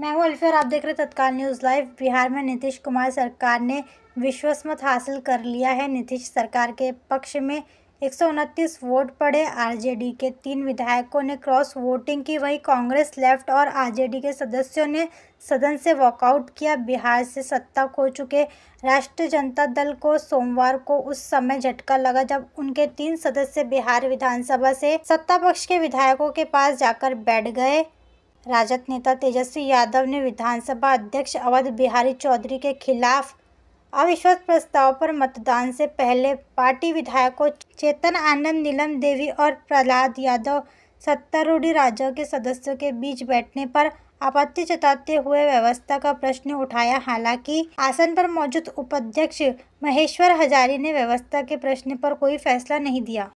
मैं हूं अल्फियर आप देख रहे तत्काल न्यूज़ लाइव बिहार में नीतीश कुमार सरकार ने विश्वसमत हासिल कर लिया है नीतीश सरकार के पक्ष में एक वोट पड़े आरजेडी के तीन विधायकों ने क्रॉस वोटिंग की वहीं कांग्रेस लेफ्ट और आरजेडी के सदस्यों ने सदन से वॉकआउट किया बिहार से सत्ता खो चुके राष्ट्रीय जनता दल को सोमवार को उस समय झटका लगा जब उनके तीन सदस्य बिहार विधानसभा से सत्ता पक्ष के विधायकों के पास जाकर बैठ गए राजद नेता तेजस्वी यादव ने विधानसभा अध्यक्ष अवध बिहारी चौधरी के खिलाफ अविश्वास प्रस्ताव पर मतदान से पहले पार्टी विधायकों चेतन आनंद नीलम देवी और प्रहलाद यादव सत्तारूढ़ी राज्यों के सदस्यों के बीच बैठने पर आपत्ति जताते हुए व्यवस्था का प्रश्न उठाया हालांकि आसन पर मौजूद उपाध्यक्ष महेश्वर हजारी ने व्यवस्था के प्रश्न पर कोई फैसला नहीं दिया